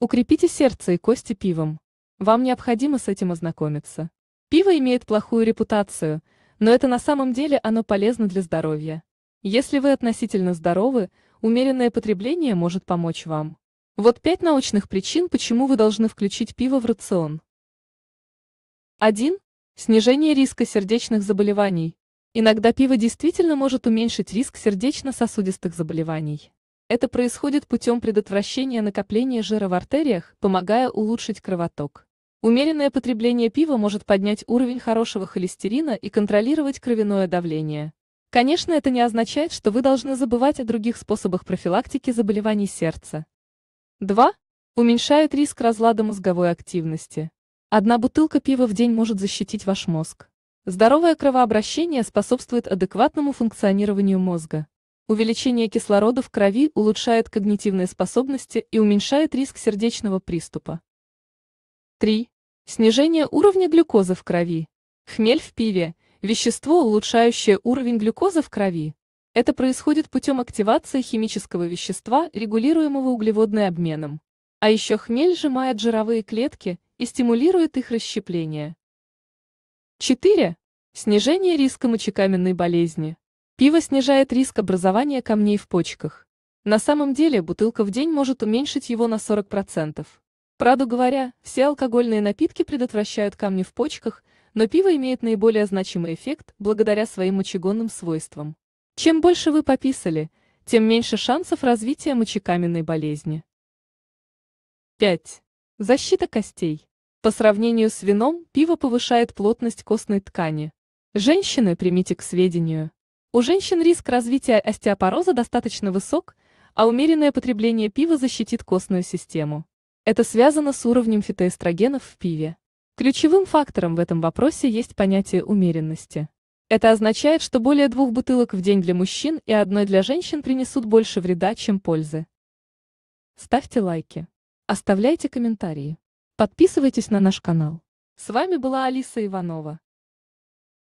Укрепите сердце и кости пивом. Вам необходимо с этим ознакомиться. Пиво имеет плохую репутацию, но это на самом деле оно полезно для здоровья. Если вы относительно здоровы, умеренное потребление может помочь вам. Вот пять научных причин, почему вы должны включить пиво в рацион. 1. Снижение риска сердечных заболеваний. Иногда пиво действительно может уменьшить риск сердечно-сосудистых заболеваний. Это происходит путем предотвращения накопления жира в артериях, помогая улучшить кровоток. Умеренное потребление пива может поднять уровень хорошего холестерина и контролировать кровяное давление. Конечно, это не означает, что вы должны забывать о других способах профилактики заболеваний сердца. 2. Уменьшает риск разлада мозговой активности. Одна бутылка пива в день может защитить ваш мозг. Здоровое кровообращение способствует адекватному функционированию мозга. Увеличение кислорода в крови улучшает когнитивные способности и уменьшает риск сердечного приступа. 3. Снижение уровня глюкозы в крови. Хмель в пиве – вещество, улучшающее уровень глюкозы в крови. Это происходит путем активации химического вещества, регулируемого углеводным обменом. А еще хмель сжимает жировые клетки и стимулирует их расщепление. 4. Снижение риска мочекаменной болезни. Пиво снижает риск образования камней в почках. На самом деле бутылка в день может уменьшить его на 40%. Правду говоря, все алкогольные напитки предотвращают камни в почках, но пиво имеет наиболее значимый эффект благодаря своим мочегонным свойствам. Чем больше вы пописали, тем меньше шансов развития мочекаменной болезни. 5. Защита костей. По сравнению с вином, пиво повышает плотность костной ткани. Женщины, примите к сведению, у женщин риск развития остеопороза достаточно высок, а умеренное потребление пива защитит костную систему. Это связано с уровнем фитоэстрогенов в пиве. Ключевым фактором в этом вопросе есть понятие умеренности. Это означает, что более двух бутылок в день для мужчин и одной для женщин принесут больше вреда, чем пользы. Ставьте лайки. Оставляйте комментарии. Подписывайтесь на наш канал. С вами была Алиса Иванова.